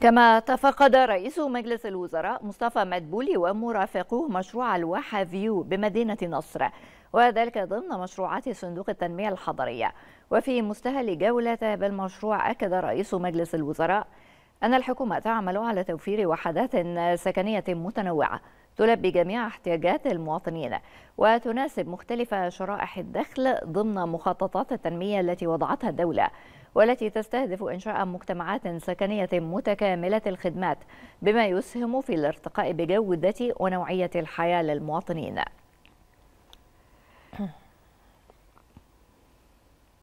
كما تفقد رئيس مجلس الوزراء مصطفى مدبولي ومرافقوه مشروع الواحة فيو بمدينة نصر وذلك ضمن مشروعات صندوق التنمية الحضرية وفي مستهل جولة بالمشروع أكد رئيس مجلس الوزراء أن الحكومة تعمل على توفير وحدات سكنية متنوعة تلبي جميع احتياجات المواطنين وتناسب مختلف شرائح الدخل ضمن مخططات التنمية التي وضعتها الدولة والتي تستهدف إنشاء مجتمعات سكنية متكاملة الخدمات بما يسهم في الارتقاء بجودة ونوعية الحياة للمواطنين